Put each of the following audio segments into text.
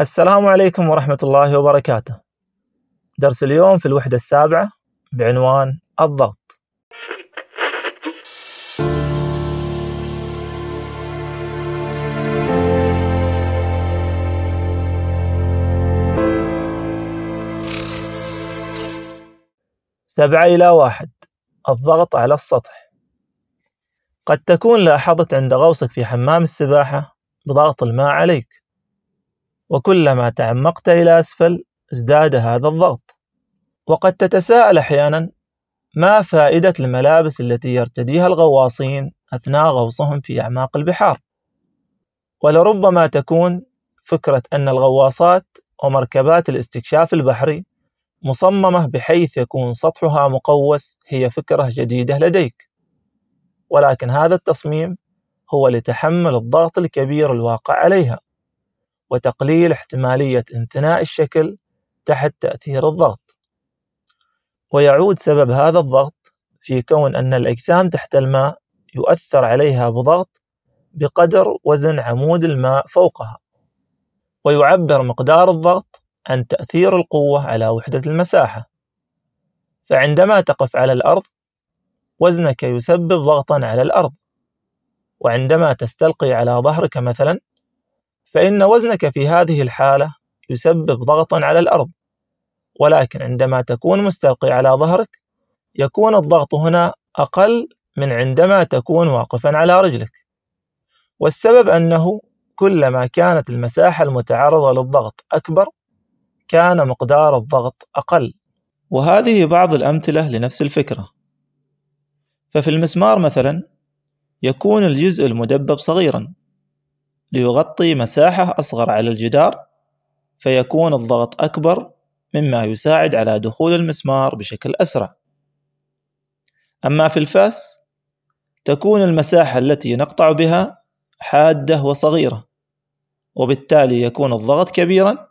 السلام عليكم ورحمة الله وبركاته. درس اليوم في الوحدة السابعة بعنوان الضغط. سبعة إلى واحد الضغط على السطح قد تكون لاحظت عند غوصك في حمام السباحة بضغط الماء عليك وكلما تعمقت إلى أسفل ازداد هذا الضغط وقد تتساءل أحيانا ما فائدة الملابس التي يرتديها الغواصين أثناء غوصهم في أعماق البحار ولربما تكون فكرة أن الغواصات ومركبات الاستكشاف البحري مصممة بحيث يكون سطحها مقوس هي فكرة جديدة لديك ولكن هذا التصميم هو لتحمل الضغط الكبير الواقع عليها وتقليل احتمالية انثناء الشكل تحت تأثير الضغط ويعود سبب هذا الضغط في كون أن الأجسام تحت الماء يؤثر عليها بضغط بقدر وزن عمود الماء فوقها ويعبر مقدار الضغط عن تأثير القوة على وحدة المساحة فعندما تقف على الأرض وزنك يسبب ضغطا على الأرض وعندما تستلقي على ظهرك مثلا فإن وزنك في هذه الحالة يسبب ضغطا على الأرض ولكن عندما تكون مستلقي على ظهرك يكون الضغط هنا أقل من عندما تكون واقفا على رجلك والسبب أنه كلما كانت المساحة المتعرضة للضغط أكبر كان مقدار الضغط أقل وهذه بعض الأمثلة لنفس الفكرة ففي المسمار مثلا يكون الجزء المدبب صغيرا ليغطي مساحة أصغر على الجدار فيكون الضغط أكبر مما يساعد على دخول المسمار بشكل أسرع أما في الفاس تكون المساحة التي نقطع بها حادة وصغيرة وبالتالي يكون الضغط كبيرا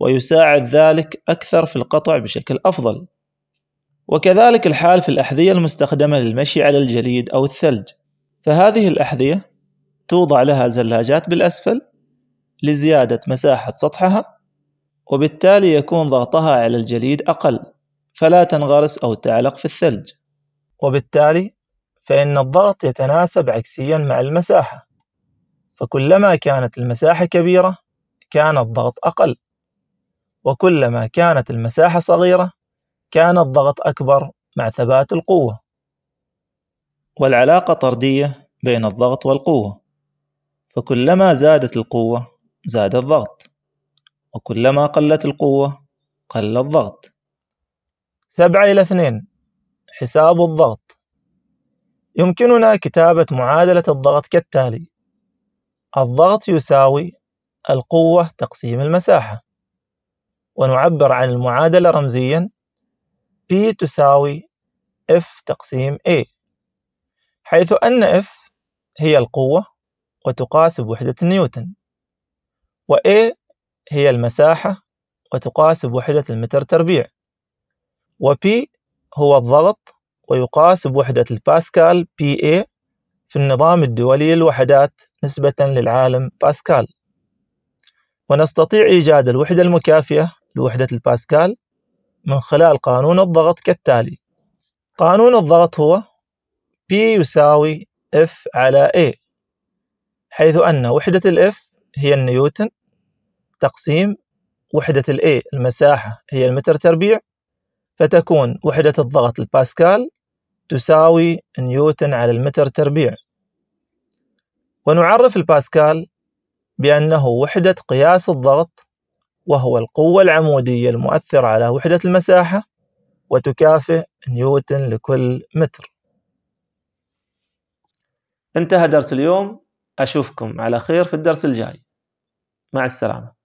ويساعد ذلك أكثر في القطع بشكل أفضل وكذلك الحال في الأحذية المستخدمة للمشي على الجليد أو الثلج فهذه الأحذية توضع لها زلاجات بالأسفل لزيادة مساحة سطحها وبالتالي يكون ضغطها على الجليد أقل فلا تنغرس أو تعلق في الثلج وبالتالي فإن الضغط يتناسب عكسيا مع المساحة فكلما كانت المساحة كبيرة كان الضغط أقل وكلما كانت المساحة صغيرة كان الضغط أكبر مع ثبات القوة والعلاقة طردية بين الضغط والقوة فكلما زادت القوة زاد الضغط وكلما قلت القوة قل الضغط سبعة إلى اثنين حساب الضغط يمكننا كتابة معادلة الضغط كالتالي الضغط يساوي القوة تقسيم المساحة ونعبر عن المعادلة رمزيا P تساوي F تقسيم A حيث أن F هي القوة وتقاس بوحدة نيوتن و A هي المساحة وتقاس بوحدة المتر تربيع و P هو الضغط ويقاس بوحدة الباسكال PA في النظام الدولي للوحدات نسبة للعالم باسكال ونستطيع إيجاد الوحدة المكافية لوحدة الباسكال من خلال قانون الضغط كالتالي قانون الضغط هو P يساوي F على A حيث أن وحدة الإف هي النيوتن تقسيم وحدة الإي المساحة هي المتر تربيع فتكون وحدة الضغط الباسكال تساوي نيوتن على المتر تربيع ونعرف الباسكال بأنه وحدة قياس الضغط وهو القوة العمودية المؤثرة على وحدة المساحة وتكافئ نيوتن لكل متر انتهى درس اليوم أشوفكم على خير في الدرس الجاي مع السلامة